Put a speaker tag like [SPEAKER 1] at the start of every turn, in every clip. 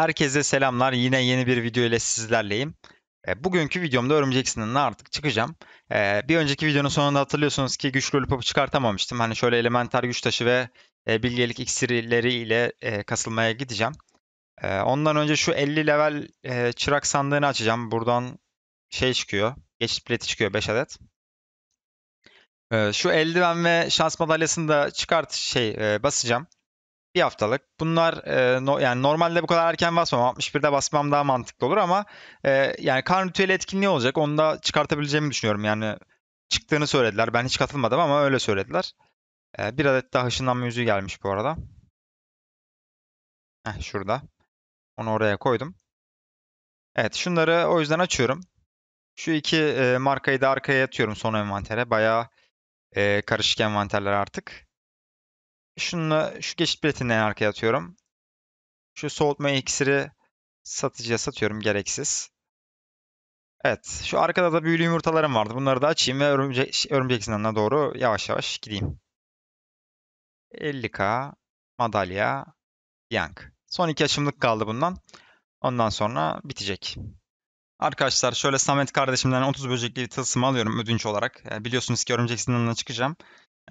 [SPEAKER 1] Herkese selamlar. Yine yeni bir video ile sizlerleyim. E, bugünkü videomda örümcek sınırına artık çıkacağım. E, bir önceki videonun sonunda hatırlıyorsunuz ki güçlü lollipop'u çıkartamamıştım. Hani şöyle elementer güç taşı ve e, bilgelik iksirleri ile kasılmaya gideceğim. ondan önce şu 50 level çırak sandığını açacağım. Buradan şey çıkıyor. Geçit bileti çıkıyor 5 adet. şu eldiven ve şans madalyasını da çıkart şey basacağım bir haftalık. Bunlar e, no, yani normalde bu kadar erken basmam. 61'de basmam daha mantıklı olur ama e, yani kan ritüeli etkinliği olacak. Onu da çıkartabileceğimi düşünüyorum. Yani çıktığını söylediler. Ben hiç katılmadım ama öyle söylediler. E, bir adet daha ışınlanma yüzüğü gelmiş bu arada. Heh, şurada. Onu oraya koydum. Evet şunları o yüzden açıyorum. Şu iki e, markayı da arkaya atıyorum son envantere. Bayağı e, karışık envanterler artık. Şununla şu geçit biletini en arkaya atıyorum. Şu soğutma iksiri satıcıya satıyorum gereksiz. Evet. Şu arkada da büyülü yumurtalarım vardı. Bunları da açayım ve örümcek, örümcek doğru yavaş yavaş gideyim. 50k madalya yank. Son iki aşımlık kaldı bundan. Ondan sonra bitecek. Arkadaşlar şöyle Samet kardeşimden 30 böcekli tılsımı alıyorum ödünç olarak. Biliyorsunuz ki örümcek zindanına çıkacağım.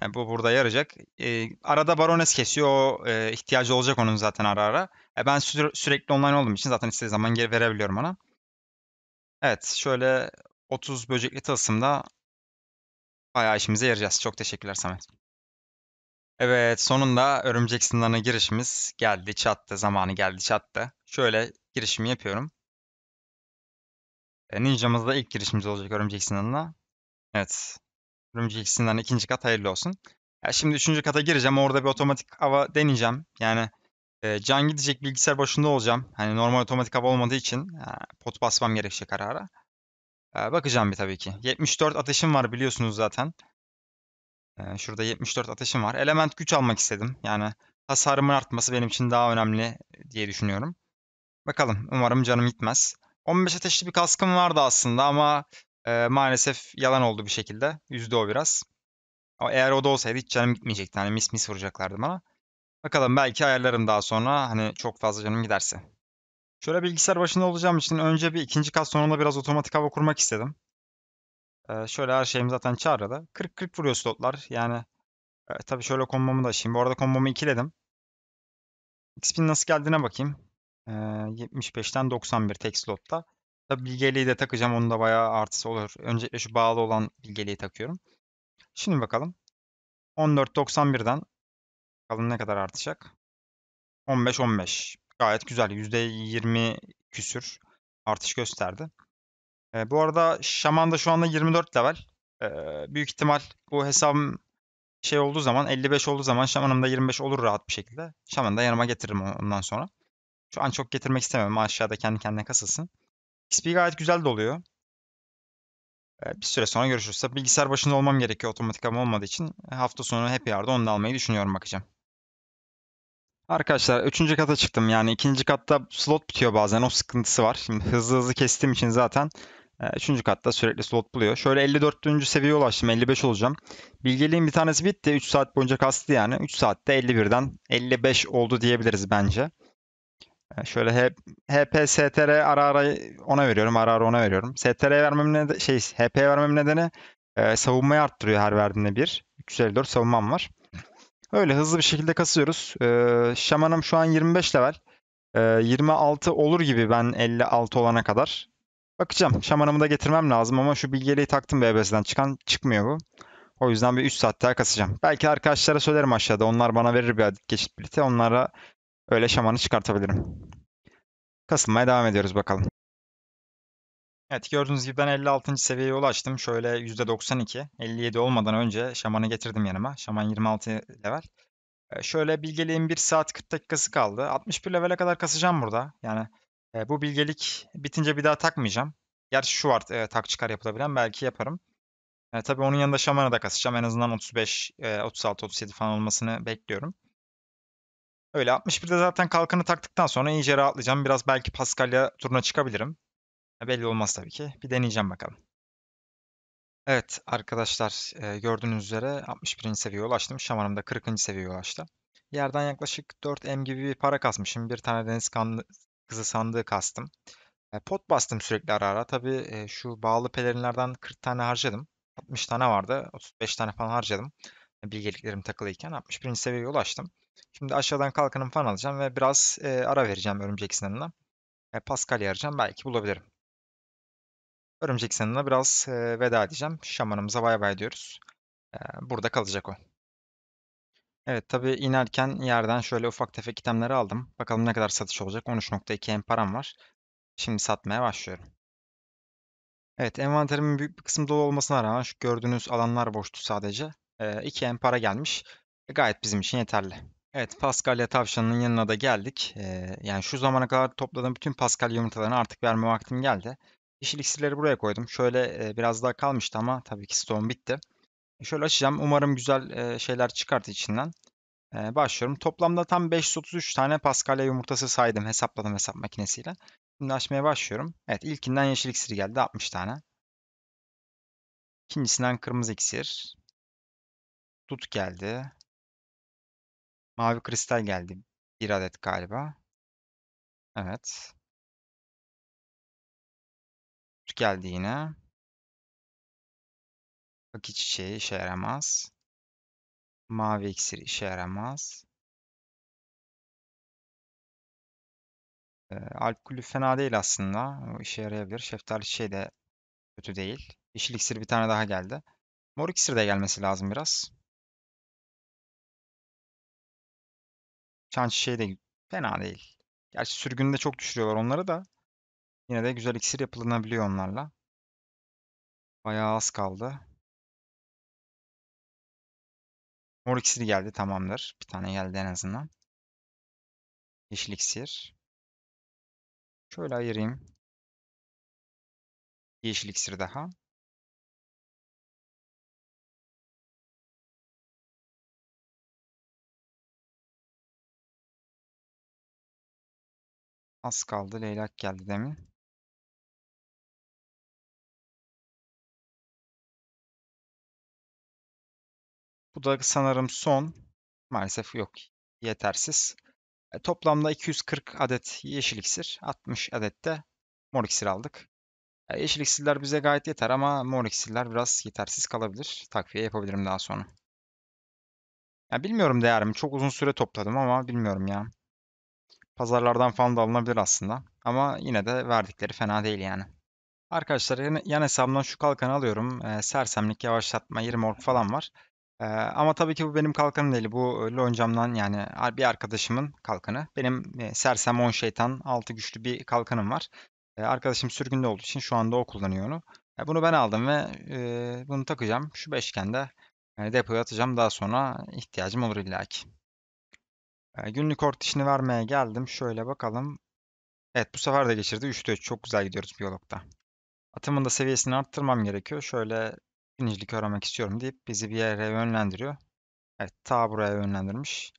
[SPEAKER 1] Yani bu burada yarayacak. E, arada Barones kesiyor. O e, ihtiyacı olacak onun zaten ara ara. E, ben sü- sürekli online olduğum için zaten istediği zaman geri verebiliyorum ona. Evet şöyle 30 böcekli tılsımda bayağı işimize yarayacağız. Çok teşekkürler Samet. Evet sonunda örümcek sınırına girişimiz geldi çattı. Zamanı geldi çattı. Şöyle girişimi yapıyorum. E, Ninja'mız da ilk girişimiz olacak örümcek sınırına. Evet. Örümcek ikisinden ikinci kat hayırlı olsun. Ya şimdi üçüncü kata gireceğim. Orada bir otomatik hava deneyeceğim. Yani e, can gidecek bilgisayar başında olacağım. Hani normal otomatik hava olmadığı için e, pot basmam gerekecek ara E, bakacağım bir tabii ki. 74 ateşim var biliyorsunuz zaten. E, şurada 74 ateşim var. Element güç almak istedim. Yani hasarımın artması benim için daha önemli diye düşünüyorum. Bakalım umarım canım gitmez. 15 ateşli bir kaskım vardı aslında ama ee, maalesef yalan oldu bir şekilde. yüzde o biraz. Ama eğer o da olsaydı hiç canım gitmeyecekti. Hani mis mis vuracaklardı bana. Bakalım belki ayarlarım daha sonra. Hani çok fazla canım giderse. Şöyle bilgisayar başında olacağım için önce bir ikinci kat sonunda biraz otomatik hava kurmak istedim. Ee, şöyle her şeyim zaten çağrıda. 40-40 vuruyor slotlar. Yani e, tabii şöyle kombomu da açayım. Bu arada kombomu ikiledim. XP'nin nasıl geldiğine bakayım. Ee, 75'ten 91 tek slotta. Tabii bilgeliği de takacağım. Onun da bayağı artısı olur. Öncelikle şu bağlı olan bilgeliği takıyorum. Şimdi bakalım. 14.91'den bakalım ne kadar artacak. 15-15. Gayet güzel. %20 küsür artış gösterdi. E, bu arada Şaman da şu anda 24 level. E, büyük ihtimal bu hesabım şey olduğu zaman 55 olduğu zaman Şaman'ım da 25 olur rahat bir şekilde. Şaman'ı da yanıma getiririm ondan sonra. Şu an çok getirmek istemiyorum. Aşağıda kendi kendine kasılsın. XP gayet güzel doluyor. Ee, bir süre sonra görüşürüz. Tabii bilgisayar başında olmam gerekiyor otomatik ama olmadığı için. E, hafta sonu hep yardı onu da almayı düşünüyorum bakacağım. Arkadaşlar 3. kata çıktım. Yani ikinci katta slot bitiyor bazen. O sıkıntısı var. Şimdi hızlı hızlı kestiğim için zaten 3. E, katta sürekli slot buluyor. Şöyle 54. seviyeye ulaştım. 55 olacağım. Bilgeliğin bir tanesi bitti. 3 saat boyunca kastı yani. 3 saatte 51'den 55 oldu diyebiliriz bence. Yani şöyle hep HP, STR ara ara ona veriyorum, ara ara ona veriyorum. STR vermem ne şey HP vermem nedeni e, savunmayı arttırıyor her verdiğinde bir. 354 savunmam var. Öyle hızlı bir şekilde kasıyoruz. E, şamanım şu an 25 level. E, 26 olur gibi ben 56 olana kadar. Bakacağım. Şamanımı da getirmem lazım ama şu bilgeliği taktım BBS'den çıkan çıkmıyor bu. O yüzden bir 3 saat daha kasacağım. Belki arkadaşlara söylerim aşağıda. Onlar bana verir bir adet geçit bileti. Onlara Öyle şamanı çıkartabilirim. Kasılmaya devam ediyoruz bakalım. Evet gördüğünüz gibi ben 56. seviyeye ulaştım. Şöyle %92. 57 olmadan önce şamanı getirdim yanıma. Şaman 26 level. Ee, şöyle bilgeliğin 1 saat 40 dakikası kaldı. 61 levele kadar kasacağım burada. Yani e, bu bilgelik bitince bir daha takmayacağım. Gerçi şu var e, tak çıkar yapılabilen belki yaparım. E, tabii onun yanında şamanı da kasacağım. En azından 35, 36, 37 falan olmasını bekliyorum. Öyle 61'de zaten kalkanı taktıktan sonra iyice rahatlayacağım. Biraz belki Pascal'ya turuna çıkabilirim. belli olmaz tabii ki. Bir deneyeceğim bakalım. Evet arkadaşlar e, gördüğünüz üzere 61. seviyeye ulaştım. Şamanım da 40. seviyeye ulaştı. Yerden yaklaşık 4M gibi bir para kasmışım. Bir tane deniz kanlı, kızı sandığı kastım. E, pot bastım sürekli ara ara. Tabii e, şu bağlı pelerinlerden 40 tane harcadım. 60 tane vardı. 35 tane falan harcadım bilgeliklerim takılıyken 61. seviyeye ulaştım. Şimdi aşağıdan kalkanım falan alacağım ve biraz e, ara vereceğim örümcek sinanına. E, Pascal yarayacağım belki bulabilirim. Örümcek sinanına biraz e, veda edeceğim. Şamanımıza bay bay diyoruz. E, burada kalacak o. Evet tabii inerken yerden şöyle ufak tefek itemleri aldım. Bakalım ne kadar satış olacak. 13.2 m param var. Şimdi satmaya başlıyorum. Evet envanterimin büyük bir kısmı dolu olmasına rağmen şu gördüğünüz alanlar boştu sadece. E, 2 empara gelmiş. E, gayet bizim için yeterli. Evet Paskalya tavşanının yanına da geldik. Ee, yani şu zamana kadar topladığım bütün Pascal yumurtalarını artık verme vaktim geldi. Yeşil iksirleri buraya koydum. Şöyle e, biraz daha kalmıştı ama tabii ki stone bitti. E, şöyle açacağım. Umarım güzel e, şeyler çıkart içinden. E, başlıyorum. Toplamda tam 533 tane Paskalya yumurtası saydım. Hesapladım hesap makinesiyle. Şimdi açmaya
[SPEAKER 2] başlıyorum. Evet ilkinden yeşil iksir geldi 60 tane. İkincisinden kırmızı iksir. Dut geldi. Mavi kristal geldi. Bir adet galiba. Evet. Dut geldi yine. Vakit çiçeği şey işe yaramaz. Mavi iksir işe yaramaz. E, ee, alkolü fena değil aslında. O işe yarayabilir. Şeftali şey de kötü değil. Yeşil iksir bir tane daha geldi. Mor iksir de gelmesi lazım biraz. Çan şey de fena değil. Gerçi sürgünde çok düşürüyorlar onları da. Yine de güzel iksir yapılanabiliyor onlarla. Bayağı az kaldı. Mor iksiri geldi tamamdır. Bir tane geldi en azından. Yeşil iksir. Şöyle ayırayım. Yeşil iksir daha. Az kaldı leylak geldi demin. Bu da sanırım son. Maalesef yok.
[SPEAKER 1] Yetersiz. E, toplamda 240 adet yeşil iksir, 60 adet de mor iksir aldık. E, yeşil iksirler bize gayet yeter ama mor iksirler biraz yetersiz kalabilir. Takviye yapabilirim daha sonra. Ya bilmiyorum değerimi. Çok uzun süre topladım ama bilmiyorum ya. Pazarlardan falan da alınabilir aslında. Ama yine de verdikleri fena değil yani. Arkadaşlar yan, hesabımdan şu kalkanı alıyorum. E, sersemlik, yavaşlatma, 20 ork falan var. E, ama tabii ki bu benim kalkanım değil. Bu e, loncamdan yani bir arkadaşımın kalkanı. Benim e, sersem 10 şeytan 6 güçlü bir kalkanım var. E, arkadaşım sürgünde olduğu için şu anda o kullanıyor onu. E, bunu ben aldım ve e, bunu takacağım. Şu beşgende yani e, depoya atacağım. Daha sonra ihtiyacım olur illaki. Ee, günlük ort işini vermeye geldim. Şöyle bakalım. Evet bu sefer de geçirdi. 3'te 3. Çok güzel gidiyoruz biyologda. Atımın da seviyesini arttırmam gerekiyor. Şöyle binicilik öğrenmek istiyorum deyip bizi bir yere yönlendiriyor. Evet ta buraya yönlendirmiş.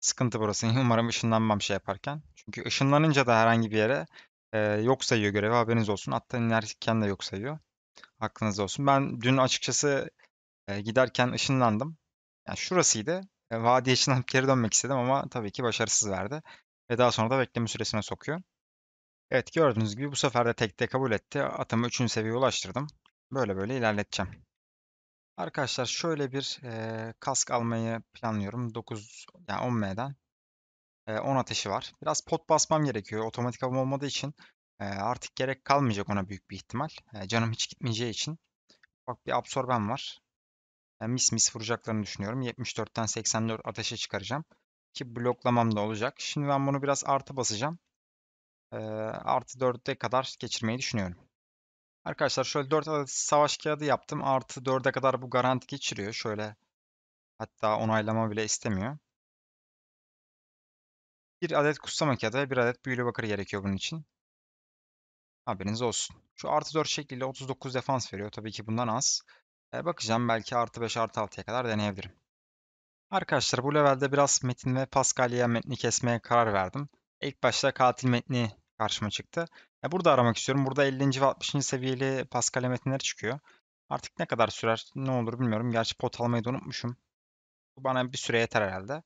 [SPEAKER 1] Sıkıntı burası. Umarım ışınlanmam şey yaparken. Çünkü ışınlanınca da herhangi bir yere e, yok sayıyor görevi haberiniz olsun. Hatta inerken de yok sayıyor. Aklınızda olsun. Ben dün açıkçası e, giderken ışınlandım. Yani şurasıydı. E, vadi için alıp geri dönmek istedim ama tabii ki başarısız verdi. Ve daha sonra da bekleme süresine sokuyor. Evet gördüğünüz gibi bu sefer de tekte kabul etti. Atımı 3. seviyeye ulaştırdım. Böyle böyle ilerleteceğim. Arkadaşlar şöyle bir e, kask almayı planlıyorum. 9 yani 10M'den. 10 e, ateşi var. Biraz pot basmam gerekiyor. Otomatik avım olmadığı için e, artık gerek kalmayacak ona büyük bir ihtimal. canım hiç gitmeyeceği için. Bak bir absorben var. Yani mis mis vuracaklarını düşünüyorum. 74'ten 84 ateşe çıkaracağım. Ki bloklamam da olacak. Şimdi ben bunu biraz artı basacağım. Ee, artı 4'e kadar geçirmeyi düşünüyorum. Arkadaşlar şöyle 4 adet savaş kağıdı yaptım. Artı 4'e kadar bu garanti geçiriyor. Şöyle hatta onaylama bile istemiyor. Bir adet kutsama kağıdı ve bir adet büyülü bakır gerekiyor bunun için. Haberiniz olsun. Şu artı 4 şekliyle 39 defans veriyor. Tabii ki bundan az. E, bakacağım belki artı 5 artı 6'ya kadar deneyebilirim. Arkadaşlar bu levelde biraz metin ve Pascalya metni kesmeye karar verdim. İlk başta katil metni karşıma çıktı. E, burada aramak istiyorum. Burada 50. ve 60. seviyeli Pascalya metinler çıkıyor. Artık ne kadar sürer ne olur bilmiyorum. Gerçi pot almayı da unutmuşum. Bu bana bir süre yeter herhalde.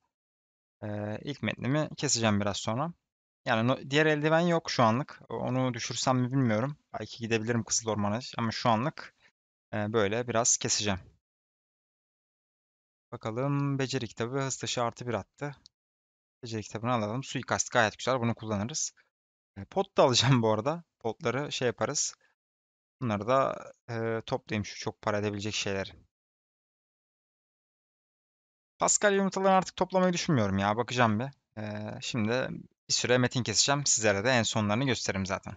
[SPEAKER 1] Ee, ilk metnimi keseceğim biraz sonra. Yani diğer eldiven yok şu anlık. Onu düşürsem mi bilmiyorum. Belki gidebilirim Kızıl Orman'a ama şu anlık Eee, böyle biraz keseceğim. Bakalım beceri kitabı hız taşı artı bir attı. Beceri kitabını alalım. Suikast gayet güzel. Bunu kullanırız. E, pot da alacağım bu arada. Potları şey yaparız. Bunları da e, toplayayım şu çok para edebilecek şeyler. Pascal yumurtalarını artık toplamayı düşünmüyorum ya. Bakacağım bir. E, şimdi bir süre metin keseceğim. Sizlere de en sonlarını gösteririm zaten.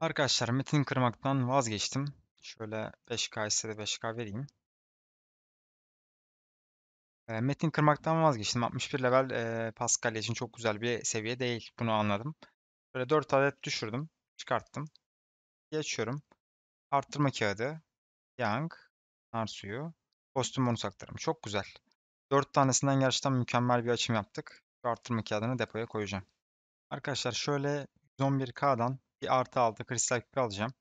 [SPEAKER 1] Arkadaşlar metin kırmaktan vazgeçtim. Şöyle 5K istedi 5K vereyim. E, metin kırmaktan vazgeçtim. 61 level e, Pascal için çok güzel bir seviye değil. Bunu anladım. Böyle 4 adet düşürdüm. Çıkarttım. Geçiyorum. Arttırma kağıdı. Yang. Nar suyu. Kostüm bonus aktarım. Çok güzel. 4 tanesinden gerçekten mükemmel bir açım yaptık. arttırma kağıdını depoya koyacağım. Arkadaşlar şöyle 111K'dan bir artı altı kristal küpe alacağım.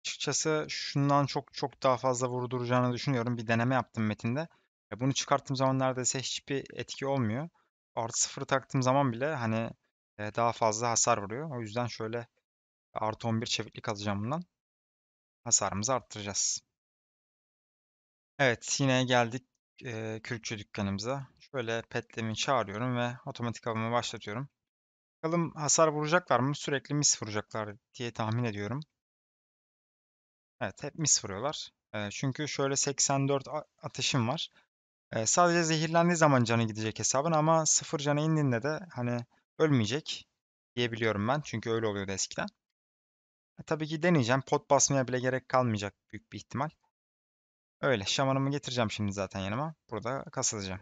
[SPEAKER 1] Açıkçası şundan çok çok daha fazla vurduracağını düşünüyorum. Bir deneme yaptım metinde. Ya bunu çıkarttığım zaman neredeyse hiçbir etki olmuyor. Artı sıfırı taktığım zaman bile hani e, daha fazla hasar vuruyor. O yüzden şöyle artı 11 çeviklik alacağım bundan. Hasarımızı arttıracağız. Evet yine geldik e, kürkçü dükkanımıza. Şöyle petlemi çağırıyorum ve otomatik avımı başlatıyorum. Bakalım hasar vuracaklar mı? Sürekli mis vuracaklar diye tahmin ediyorum. Evet hep mis vuruyorlar. E, çünkü şöyle 84 ateşim var. E, sadece zehirlendiği zaman canı gidecek hesabın ama sıfır cana indiğinde de hani ölmeyecek diyebiliyorum ben. Çünkü öyle oluyordu eskiden. E, tabii ki deneyeceğim. Pot basmaya bile gerek kalmayacak büyük bir ihtimal. Öyle şamanımı getireceğim şimdi zaten yanıma. Burada kasılacağım.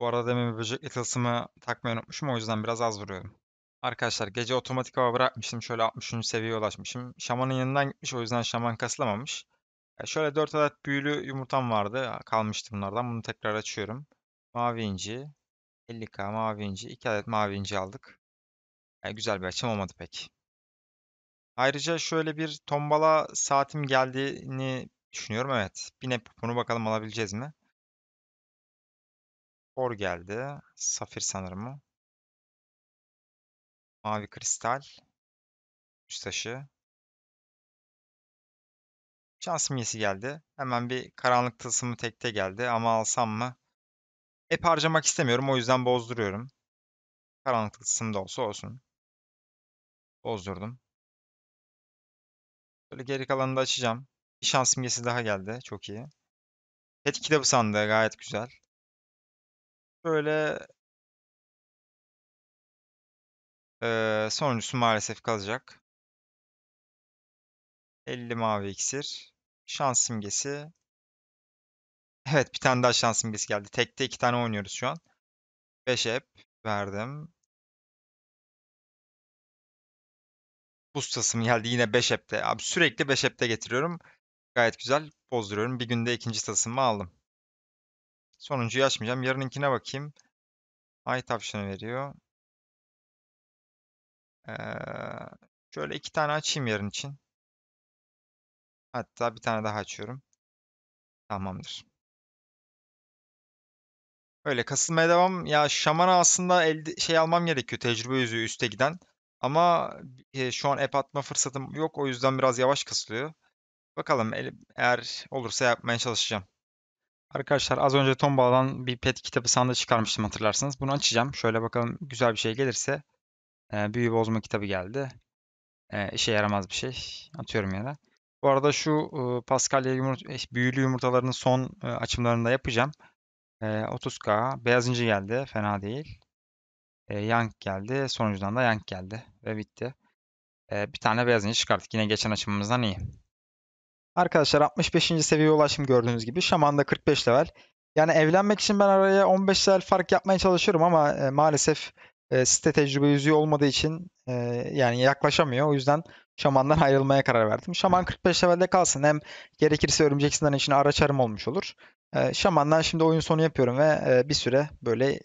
[SPEAKER 1] Bu arada demin böcek yatılsımı takmayı unutmuşum o yüzden biraz az vuruyorum. Arkadaşlar gece otomatik hava bırakmıştım. Şöyle 60. seviyeye ulaşmışım. Şamanın yanından gitmiş o yüzden şaman kasılamamış. E, şöyle 4 adet büyülü yumurtam vardı. Kalmıştı bunlardan. Bunu tekrar açıyorum. Mavi inci. 50k mavi inci. 2 adet mavi inci aldık. Yani e, güzel bir açım olmadı pek. Ayrıca şöyle bir tombala saatim geldiğini düşünüyorum. Evet. Bir
[SPEAKER 2] nepopunu bakalım alabileceğiz mi? Hor geldi. Safir sanırım. Mavi kristal. Üç taşı. Şans simgesi geldi. Hemen bir
[SPEAKER 1] karanlık tılsımı tekte geldi ama alsam mı? Hep harcamak istemiyorum o yüzden bozduruyorum.
[SPEAKER 2] Karanlık tılsım da olsa olsun. Bozdurdum. Böyle geri kalanını da açacağım. Bir şans simgesi daha geldi. Çok iyi. Pet kitabı sandığı gayet güzel. Böyle Ee, sonuncusu maalesef kalacak. 50 mavi iksir. Şans simgesi. Evet bir tane daha şans simgesi geldi. Tekte iki tane oynuyoruz şu an. 5 app verdim. Buz tasım geldi yine 5 app'te. Abi sürekli 5 app'te getiriyorum. Gayet güzel bozduruyorum. Bir günde ikinci tasımı aldım. Sonuncuyu açmayacağım. Yarınkine bakayım. Ay tavşanı veriyor. Ee, şöyle iki tane açayım yarın için. Hatta bir tane daha açıyorum. Tamamdır. Öyle kasılmaya devam. Ya şaman
[SPEAKER 1] aslında elde, şey almam gerekiyor. Tecrübe yüzüğü üste giden. Ama e, şu an app atma fırsatım yok. O yüzden biraz yavaş kasılıyor. Bakalım eğer olursa yapmaya çalışacağım. Arkadaşlar az önce Tombala'dan bir pet kitabı sandığı çıkarmıştım hatırlarsınız. Bunu açacağım. Şöyle bakalım güzel bir şey gelirse. E, büyü bozma kitabı geldi. E, işe yaramaz bir şey. Atıyorum yine. Bu arada şu e, Paskalya yumurt eh, büyülü yumurtalarının son e, açımlarını da yapacağım. E, 30k. Beyaz inci geldi. Fena değil. E, yank geldi. Sonucudan da yank geldi. Ve bitti. E, bir tane beyaz inci çıkarttık. Yine geçen açımımızdan iyi. Arkadaşlar 65. seviyeye ulaştım gördüğünüz gibi. şamanda 45 level. Yani evlenmek için ben araya 15 level fark yapmaya çalışıyorum ama e, maalesef e, site tecrübe yüzüğü olmadığı için e, yani yaklaşamıyor. O yüzden Şaman'dan ayrılmaya karar verdim. Şaman 45 levelde kalsın. Hem gerekirse örümceksinden sinden için araç olmuş olur. E, Şaman'dan şimdi oyun sonu yapıyorum ve e, bir süre böyle e,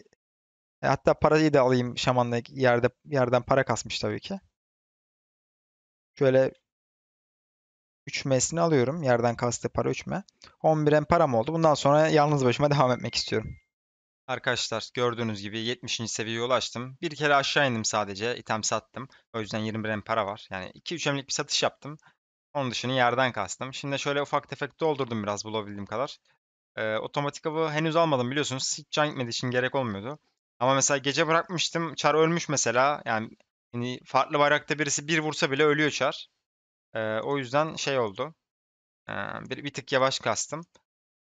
[SPEAKER 1] hatta parayı da alayım şamanda yerde yerden para kasmış tabii ki. Şöyle 3 mesini alıyorum. Yerden kastı para 3 me 11M param oldu. Bundan sonra yalnız başıma devam etmek istiyorum. Arkadaşlar gördüğünüz gibi 70. seviyeye ulaştım. Bir kere aşağı indim sadece. item sattım. O yüzden 21M para var. Yani 2-3 emlik bir satış yaptım. Onun dışını yerden kastım. Şimdi şöyle ufak tefek doldurdum biraz bulabildiğim kadar. Ee, otomatik avı henüz almadım biliyorsunuz. Hiç can için gerek olmuyordu. Ama mesela gece bırakmıştım. Çar ölmüş mesela. Yani hani farklı bayrakta birisi bir vursa bile ölüyor Çar. E, o yüzden şey oldu. E, bir, bir tık yavaş kastım.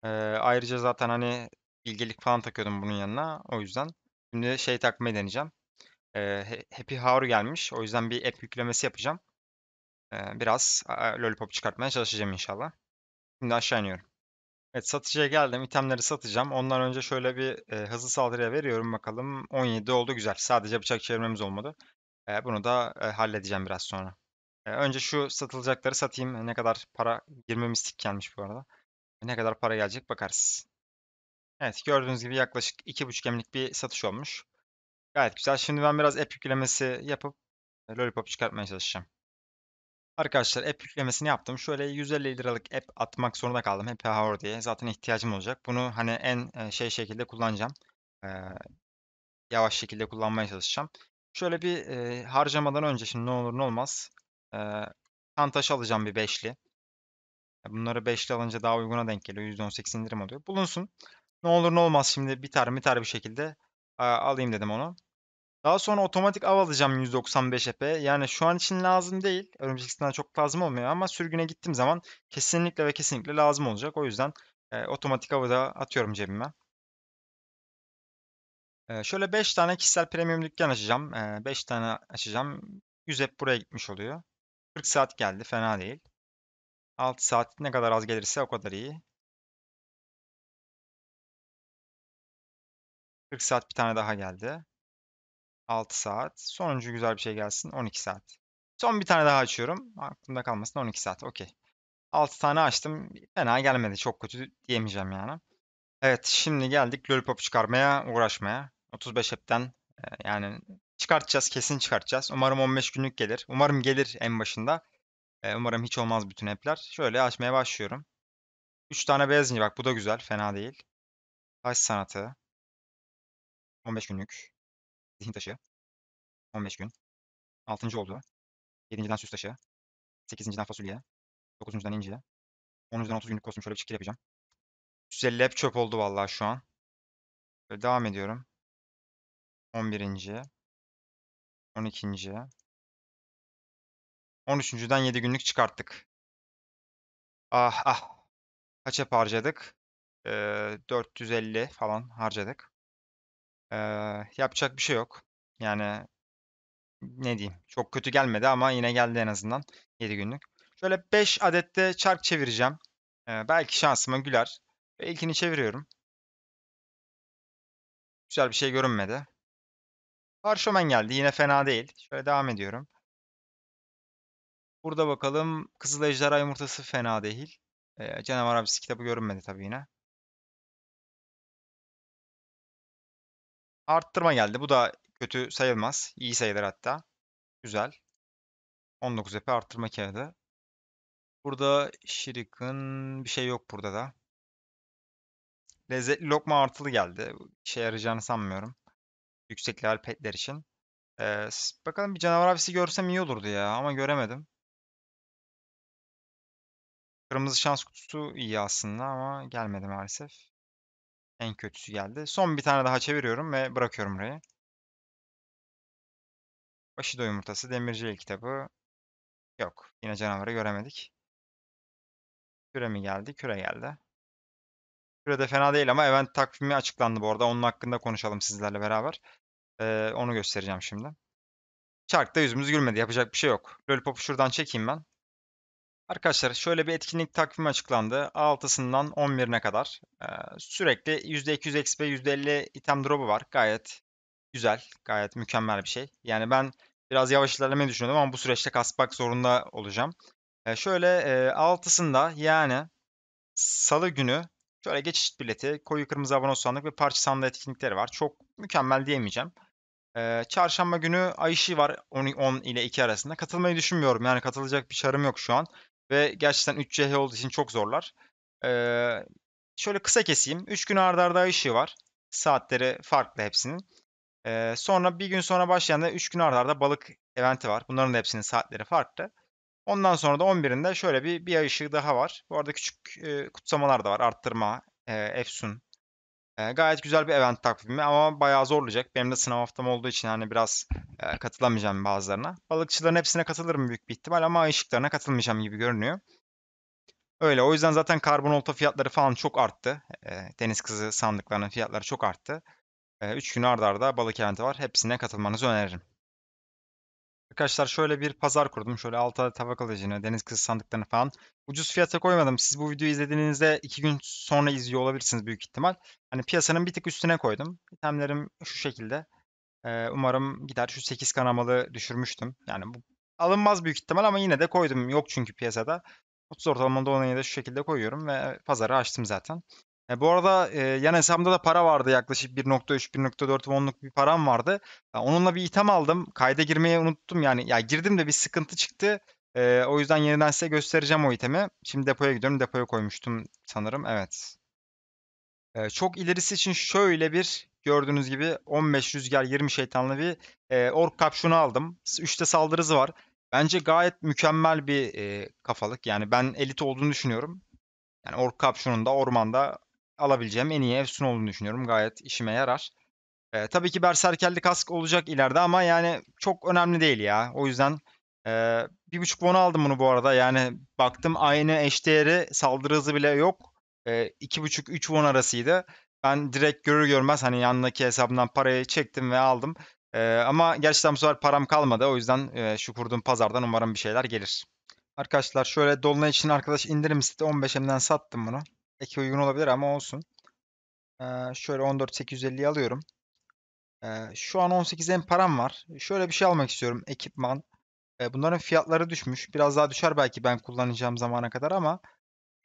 [SPEAKER 1] E, ayrıca zaten hani bilgelik falan takıyordum bunun yanına. O yüzden şimdi şey takmayı deneyeceğim. E, Happy Hour gelmiş. O yüzden bir app yüklemesi yapacağım. E, biraz lollipop çıkartmaya çalışacağım inşallah. Şimdi aşağı iniyorum. Evet satıcıya geldim. İtemleri satacağım. Ondan önce şöyle bir e, hızlı saldırıya veriyorum bakalım. 17 oldu güzel. Sadece bıçak çevirmemiz olmadı. E, bunu da e, halledeceğim biraz sonra. Önce şu satılacakları satayım. Ne kadar para 20 gelmiş bu arada. Ne kadar para gelecek bakarız. Evet gördüğünüz gibi yaklaşık 2,5 emlik bir satış olmuş. Gayet güzel. Şimdi ben biraz app yüklemesi yapıp Lollipop çıkartmaya çalışacağım. Arkadaşlar app yüklemesini yaptım. Şöyle 150 liralık app atmak zorunda kaldım. App Hour diye. Zaten ihtiyacım olacak. Bunu hani en şey şekilde kullanacağım. yavaş şekilde kullanmaya çalışacağım. Şöyle bir harcamadan önce şimdi ne olur ne olmaz ee, alacağım bir beşli. Bunları beşli alınca daha uyguna denk geliyor. %18 indirim oluyor. Bulunsun. Ne olur ne olmaz şimdi biter biter bir şekilde alayım dedim onu. Daha sonra otomatik av alacağım 195 EP. Yani şu an için lazım değil. Örümcek'sinden çok lazım olmuyor ama sürgüne gittiğim zaman kesinlikle ve kesinlikle lazım olacak. O yüzden e, otomatik avı da atıyorum cebime. E, şöyle 5 tane kişisel premium dükkan açacağım. E, tane açacağım. 100 ep buraya gitmiş oluyor.
[SPEAKER 2] 40 saat geldi. Fena değil. 6 saat ne kadar az gelirse o kadar iyi. 40 saat bir tane daha geldi. 6 saat. Sonuncu güzel bir şey gelsin. 12 saat. Son bir tane daha
[SPEAKER 1] açıyorum. Aklımda kalmasın 12 saat. Okey. 6 tane açtım. Fena gelmedi. Çok kötü diyemeyeceğim yani. Evet şimdi geldik Lollipop çıkarmaya, uğraşmaya. 35 hepten e, yani Çıkartacağız kesin çıkartacağız. Umarım 15 günlük gelir. Umarım gelir en başında. E, umarım hiç olmaz bütün app'ler. Şöyle açmaya başlıyorum. 3 tane beyaz ince
[SPEAKER 2] bak bu da güzel fena değil. Taş sanatı. 15 günlük. Zihin taşı. 15 gün. 6. oldu. 7.den süs taşı. 8.den fasulye. 9.dan ince. 10.dan 30 günlük kostüm şöyle bir şekil yapacağım. 150 hep çöp oldu vallahi şu an. Böyle devam ediyorum. 11. 12.ye. 13.den 7 günlük çıkarttık. Ah ah. Kaç hep harcadık?
[SPEAKER 1] Ee, 450 falan harcadık. Ee, yapacak bir şey yok. Yani ne diyeyim. Çok kötü gelmedi ama yine geldi en azından. 7 günlük. Şöyle 5 adette çark çevireceğim. Ee, belki şansıma güler.
[SPEAKER 2] İlkini çeviriyorum. Güzel bir şey görünmedi. Harşomen geldi. Yine fena değil. Şöyle devam ediyorum.
[SPEAKER 1] Burada bakalım. Kızıl Ejderha Yumurtası fena değil. Ee, Canavar Abisi kitabı görünmedi tabii
[SPEAKER 2] yine. Arttırma geldi. Bu da kötü sayılmaz. İyi sayılır hatta. Güzel. 19 epe
[SPEAKER 1] arttırma kağıdı. Burada Şirik'in bir şey yok burada da. Lezzetli lokma artılı geldi. şey yarayacağını sanmıyorum. Yüksek level petler için. Ee, bakalım bir canavar abisi görsem iyi olurdu ya ama göremedim. Kırmızı şans kutusu iyi aslında ama gelmedi maalesef. En kötüsü geldi. Son bir tane daha çeviriyorum ve bırakıyorum buraya.
[SPEAKER 2] Başido yumurtası, demirci el kitabı. Yok. Yine canavarı göremedik. Küre mi geldi? Küre geldi.
[SPEAKER 1] Sürede fena değil ama event takvimi açıklandı bu arada. Onun hakkında konuşalım sizlerle beraber. Ee, onu göstereceğim şimdi. Çark'ta yüzümüz gülmedi. Yapacak bir şey yok. Lollipop'u şuradan çekeyim ben. Arkadaşlar şöyle bir etkinlik takvimi açıklandı. 6'sından 11'ine kadar. Ee, sürekli %200 XP, %50 item drop'u var. Gayet güzel, gayet mükemmel bir şey. Yani ben biraz yavaş ilerlemeyi düşünüyordum ama bu süreçte kasmak zorunda olacağım. Ee, şöyle e, 6'sında yani salı günü Şöyle geçiş bileti, koyu kırmızı abone sandık ve parça sandığı etkinlikleri var. Çok mükemmel diyemeyeceğim. Ee, çarşamba günü Ayşi var 10, 10 ile 2 arasında. Katılmayı düşünmüyorum. Yani katılacak bir çarım yok şu an. Ve gerçekten 3 CH olduğu için çok zorlar. Ee, şöyle kısa keseyim. 3 gün ardarda arda Ayşi var. Saatleri farklı hepsinin. Ee, sonra bir gün sonra başlayan da 3 gün ardarda arda balık eventi var. Bunların da hepsinin saatleri farklı. Ondan sonra da 11'inde şöyle bir, bir ay ışığı daha var. Bu arada küçük e, kutsamalar da var. Arttırma, e, Efsun. E, gayet güzel bir event takvimi ama bayağı zorlayacak. Benim de sınav haftam olduğu için hani biraz e, katılamayacağım bazılarına. Balıkçıların hepsine katılırım büyük bir ihtimal ama ay ışıklarına katılmayacağım gibi görünüyor. Öyle. O yüzden zaten karbonolta fiyatları falan çok arttı. E, deniz kızı sandıklarının fiyatları çok arttı. 3 e, gün ardarda balık eventi var. Hepsine katılmanızı öneririm. Arkadaşlar şöyle bir pazar kurdum. Şöyle altı tabak alıcını, deniz kızı sandıklarını falan. Ucuz fiyata koymadım. Siz bu videoyu izlediğinizde iki gün sonra izliyor olabilirsiniz büyük ihtimal. Hani piyasanın bir tık üstüne koydum. İtemlerim şu şekilde. Ee, umarım gider. Şu 8 kanamalı düşürmüştüm. Yani bu alınmaz büyük ihtimal ama yine de koydum. Yok çünkü piyasada. 30 ortalamada 17'de şu şekilde koyuyorum ve pazarı açtım zaten. E, bu arada e, yan hesabımda da para vardı yaklaşık 1.3 1.4 wonluk bir param vardı. E, onunla bir item aldım. Kayda girmeyi unuttum yani. Ya girdim de bir sıkıntı çıktı. E, o yüzden yeniden size göstereceğim o itemi. Şimdi depoya gidiyorum. Depoya koymuştum sanırım. Evet. E, çok ilerisi için şöyle bir gördüğünüz gibi 15 rüzgar 20 şeytanlı bir e, ork kapşonu aldım. 3'te saldırısı var. Bence gayet mükemmel bir e, kafalık. Yani ben elit olduğunu düşünüyorum. Yani ork kapşonunda ormanda alabileceğim en iyi Efsun olduğunu düşünüyorum. Gayet işime yarar. E, tabii ki berserkerli kask olacak ileride ama yani çok önemli değil ya. O yüzden e, bir buçuk bonu aldım bunu bu arada. Yani baktım aynı eşdeğeri saldırı hızı bile yok. E, iki buçuk üç won arasıydı. Ben direkt görür görmez hani yanındaki hesabından parayı çektim ve aldım. E, ama gerçekten bu sefer param kalmadı. O yüzden e, şu kurduğum pazardan umarım bir şeyler gelir. Arkadaşlar şöyle dolunay için arkadaş indirim site 15M'den sattım bunu. Eki uygun olabilir ama olsun. Ee, şöyle 850 alıyorum. Ee, şu an 18 en param var. Şöyle bir şey almak istiyorum. Ekipman. Ee, bunların fiyatları düşmüş. Biraz daha düşer belki ben kullanacağım zamana kadar ama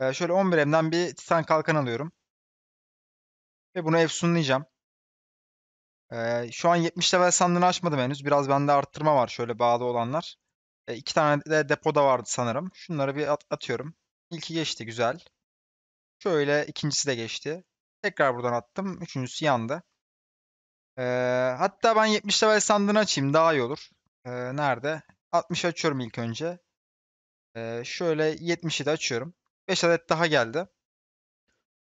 [SPEAKER 1] ee, şöyle 11 emden bir Titan kalkan alıyorum. Ve bunu efsunlayacağım. Ee, şu an 70 level sandığını açmadım henüz. Biraz bende arttırma var şöyle bağlı olanlar. Ee, iki tane de depoda vardı sanırım. Şunları bir at atıyorum. İlki geçti güzel. Şöyle ikincisi de geçti. Tekrar buradan attım. Üçüncüsü yandı. Ee, hatta ben 70 level sandığını açayım. Daha iyi olur. Ee, nerede? 60 açıyorum ilk önce.
[SPEAKER 2] Ee, şöyle 70'i de açıyorum. 5 adet daha geldi.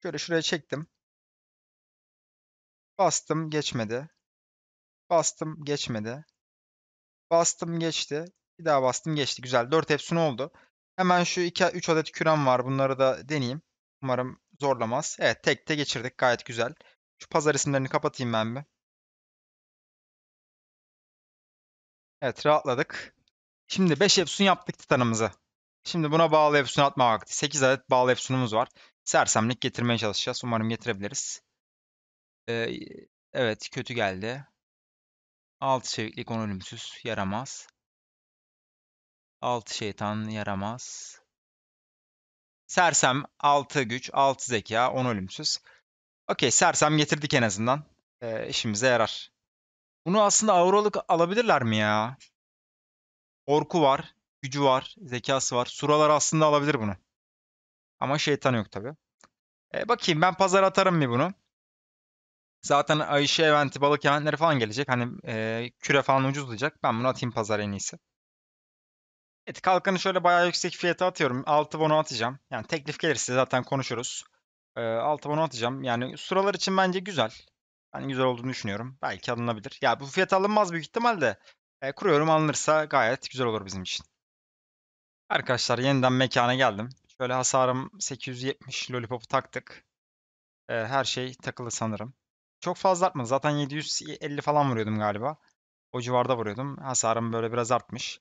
[SPEAKER 2] Şöyle şuraya çektim. Bastım geçmedi. Bastım geçmedi. Bastım geçti. Bir daha bastım geçti. Güzel. 4
[SPEAKER 1] hepsini oldu. Hemen şu 2 3 adet kürem var. Bunları da deneyeyim. Umarım zorlamaz. Evet tek tekte geçirdik gayet güzel. Şu pazar isimlerini kapatayım ben bir. Evet rahatladık. Şimdi 5 Epson yaptık Titan'ımızı. Şimdi buna bağlı Epson atma vakti. 8 adet bağlı Epson'umuz var. Sersemlik getirmeye çalışacağız. Umarım getirebiliriz. Ee, evet kötü geldi. 6 çeviklik 10 ölümsüz yaramaz. 6 şeytan yaramaz. Sersem 6 güç, 6 zeka, 10 ölümsüz. Okey sersem getirdik en azından. Ee, işimize yarar. Bunu aslında auralık alabilirler mi ya? Orku var, gücü var, zekası var. Suralar aslında alabilir bunu. Ama şeytan yok tabi. Ee, bakayım ben pazar atarım mı bunu? Zaten Ayşe eventi, balık eventleri falan gelecek. Hani e, küre falan ucuzlayacak. Ben bunu atayım pazar en iyisi. Evet kalkanı şöyle bayağı yüksek fiyata atıyorum. 6 bono atacağım. Yani teklif gelirse zaten konuşuruz. E, ee, 6 bono atacağım. Yani sıralar için bence güzel. Yani güzel olduğunu düşünüyorum. Belki alınabilir. Ya bu fiyat alınmaz büyük ihtimalle. E, kuruyorum alınırsa gayet güzel olur bizim için. Arkadaşlar yeniden mekana geldim. Şöyle hasarım 870 lollipop'u taktık. E, her şey takılı sanırım. Çok fazla artmadı. Zaten 750 falan vuruyordum galiba. O civarda vuruyordum. Hasarım böyle biraz artmış.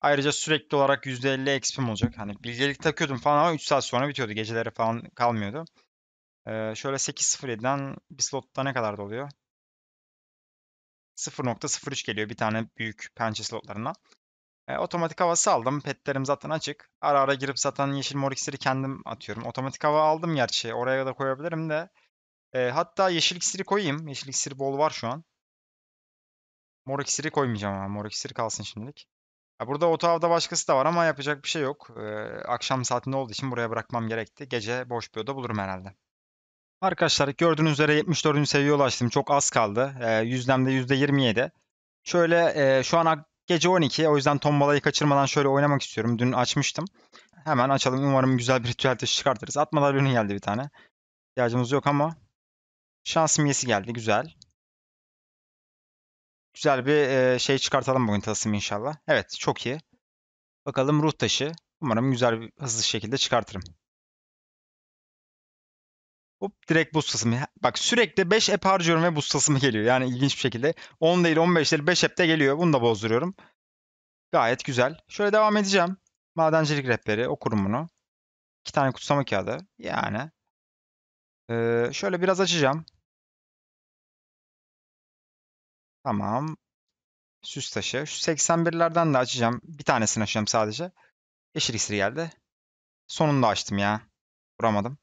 [SPEAKER 1] Ayrıca sürekli olarak %50 XP'm olacak. Hani bilgelik takıyordum falan ama 3 saat sonra bitiyordu. Geceleri falan kalmıyordu. Ee, şöyle 8.07'den bir slotta ne kadar doluyor? 0.03 geliyor bir tane büyük pençe slotlarına. E, otomatik havası aldım. Petlerim zaten açık. Ara ara girip zaten yeşil moriksiri kendim atıyorum. Otomatik hava aldım gerçi. Oraya da koyabilirim de. E, hatta yeşil iksiri koyayım. Yeşil iksiri bol var şu an. Mor iksiri koymayacağım ama. Mor iksiri kalsın şimdilik. Ya burada Otav'da başkası da var ama yapacak bir şey yok. Ee, akşam saatinde olduğu için buraya bırakmam gerekti. Gece boş bir oda bulurum herhalde. Arkadaşlar gördüğünüz üzere 74. seviyeye ulaştım. Çok az kaldı. Ee, yüzlemde %27. Şöyle e, şu an gece 12. O yüzden tombalayı kaçırmadan şöyle oynamak istiyorum. Dün açmıştım. Hemen açalım. Umarım güzel bir ritüel taşı çıkartırız. Atmalar ürünü geldi bir tane. İhtiyacımız yok ama şans simgesi geldi. Güzel. Güzel bir e, şey çıkartalım bugün tasım inşallah. Evet çok iyi. Bakalım ruh taşı. Umarım güzel bir, hızlı şekilde çıkartırım. Hop direkt buz tasımı. Bak sürekli 5 ep harcıyorum ve buz tasımı geliyor. Yani ilginç bir şekilde. 10 değil 15 değil 5 app de geliyor. Bunu da bozduruyorum. Gayet güzel. Şöyle devam edeceğim.
[SPEAKER 2] Madencilik rehberi okurum bunu. İki tane kutsama kağıdı. Yani. Ee, şöyle biraz açacağım. Tamam. Süs taşı. Şu 81'lerden de açacağım. Bir tanesini açacağım sadece.
[SPEAKER 1] Yeşil iksir geldi. Sonunda açtım ya. Vuramadım.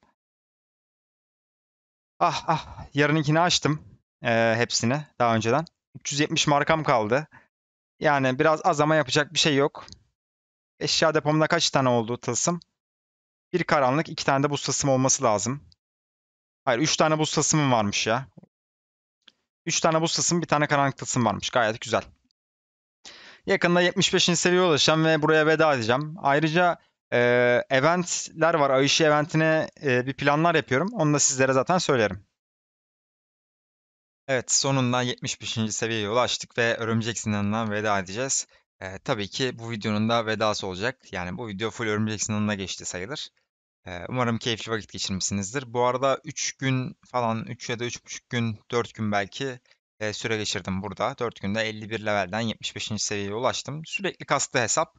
[SPEAKER 1] Ah ah. Yarınkini açtım. Ee, hepsini daha önceden. 370 markam kaldı. Yani biraz az ama yapacak bir şey yok. Eşya depomda kaç tane oldu tılsım? Bir karanlık, iki tane de buz tılsım olması lazım. Hayır, üç tane buz tılsımım varmış ya. 3 tane bu tılsım, bir tane karanlık tılsım varmış. Gayet güzel. Yakında 75. seviyeye ulaşacağım ve buraya veda edeceğim. Ayrıca e, eventler var. Ayışı eventine e, bir planlar yapıyorum. Onu da sizlere zaten söylerim. Evet sonunda 75. seviyeye ulaştık ve örümcek zindanından veda edeceğiz. E, tabii ki bu videonun da vedası olacak. Yani bu video full örümcek zindanına geçti sayılır. Umarım keyifli vakit geçirmişsinizdir. Bu arada 3 gün falan 3 ya da 3,5 gün 4 gün belki süre geçirdim burada. 4 günde 51 levelden 75. seviyeye ulaştım. Sürekli kastı hesap.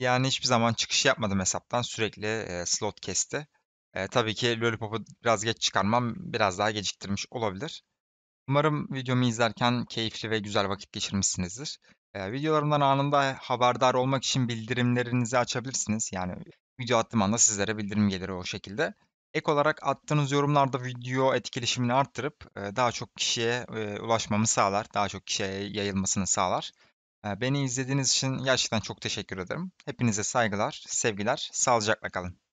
[SPEAKER 1] Yani hiçbir zaman çıkış yapmadım hesaptan. Sürekli slot kesti. tabii ki Lollipop'u biraz geç çıkarmam biraz daha geciktirmiş olabilir. Umarım videomu izlerken keyifli ve güzel vakit geçirmişsinizdir. videolarımdan anında haberdar olmak için bildirimlerinizi açabilirsiniz. Yani Video attığım anda sizlere bildirim gelir o şekilde. Ek olarak attığınız yorumlarda video etkileşimini arttırıp e, daha çok kişiye e, ulaşmamı sağlar. Daha çok kişiye yayılmasını sağlar. E, beni izlediğiniz için gerçekten çok teşekkür ederim. Hepinize saygılar, sevgiler, sağlıcakla kalın.